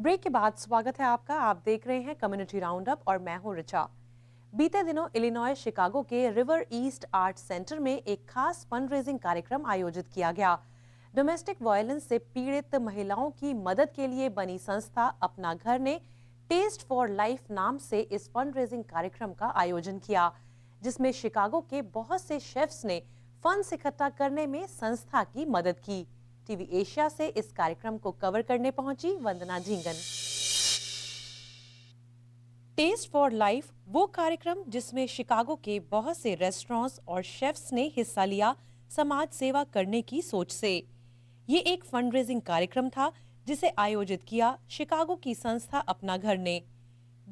Break के बाद स्वागत है आपका आप देख रहे हैं कम्युनिटी राउंड और मैं हूं रिचा बीते दिनों इलिनॉय शिकागो के रिवर ईस्ट आर्ट सेंटर में एक खास फंड रेजिंग कार्यक्रम आयोजित किया गया डोमेस्टिक वायलेंस से पीड़ित महिलाओं की मदद के लिए बनी संस्था अपना घर ने टेस्ट फॉर लाइफ नाम से इस फंड रेजिंग कार्यक्रम का आयोजन किया जिसमें शिकागो के बहुत से शेफ्स ने फंड इकट्ठा करने में संस्था की मदद की टीवी एशिया से इस कार्यक्रम को कवर करने पहुंची Vandana Jhingan test for life वो कार्यक्रम जिसमें शिकागो के बहुत से रेस्टोरेंट्स और शेफ्स ने हिस्सा लिया समाज सेवा करने की सोच से ये एक फंड रेजिंग कार्यक्रम था जिसे आयोजित किया शिकागो की संस्था अपना घर ने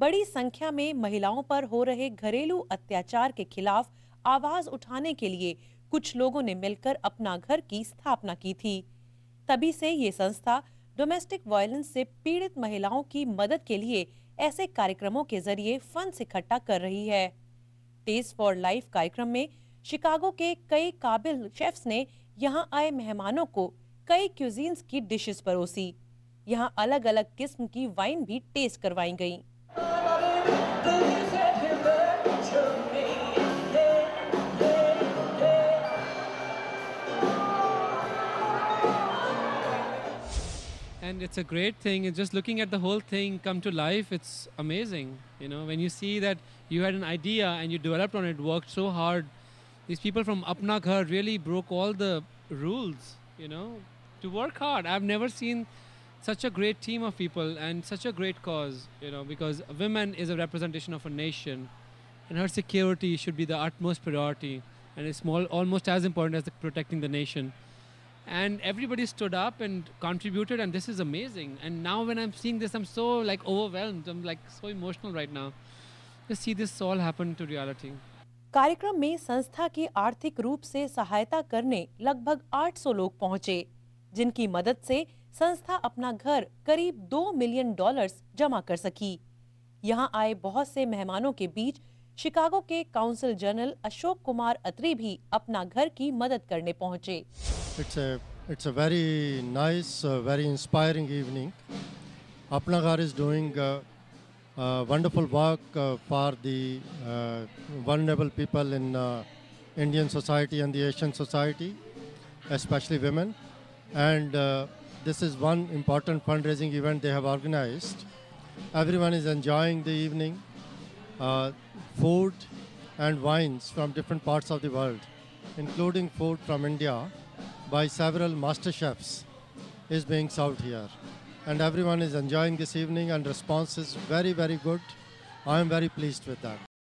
बड़ी संख्या में महिलाओं पर हो रहे घरेलू अत्याचार के खिलाफ आवाज उठाने के लिए कुछ लोगों ने मिलकर अपना घर की स्थापना की थी तभी से ये संस्था डोमेस्टिक वायलेंस से पीड़ित महिलाओं की मदद के लिए ऐसे कार्यक्रमों के जरिए फंड इकट्ठा कर रही है टेस्ट फॉर लाइफ कार्यक्रम में शिकागो के कई काबिल शेफ्स ने यहां आए मेहमानों को कई क्यूजींस की डिशेस परोसी यहां अलग अलग किस्म की वाइन भी टेस्ट करवाई गयी and it's a great thing. And just looking at the whole thing come to life, it's amazing. You know, when you see that you had an idea and you developed on it, worked so hard. These people from Apna Ghar really broke all the rules, you know, to work hard. I've never seen such a great team of people and such a great cause, you know, because women is a representation of a nation and her security should be the utmost priority and it's small, almost as important as protecting the nation. and everybody stood up and contributed and this is amazing and now when i'm seeing this i'm so like overwhelmed i'm like so emotional right now to see this all happen to reality कार्यक्रम में संस्था की आर्थिक रूप से सहायता करने लगभग 800 लोग पहुंचे जिनकी मदद से संस्था अपना घर करीब 2 मिलियन डॉलर्स जमा कर सकी यहां आए बहुत से मेहमानों के बीच शिकागो के काउंसिल जनरल अशोक कुमार अत्री भी अपना घर की मदद करने पहुंचे it's it's a very nice very inspiring evening Apna Ghar is doing wonderful work for the vulnerable people in Indian society and the Asian society especially women and this is one important fund raising event they have organize every is enjoying the evening uh, food and wines from different parts of the world, including food from India by several master chefs is being served here. And everyone is enjoying this evening and response is very, very good. I am very pleased with that.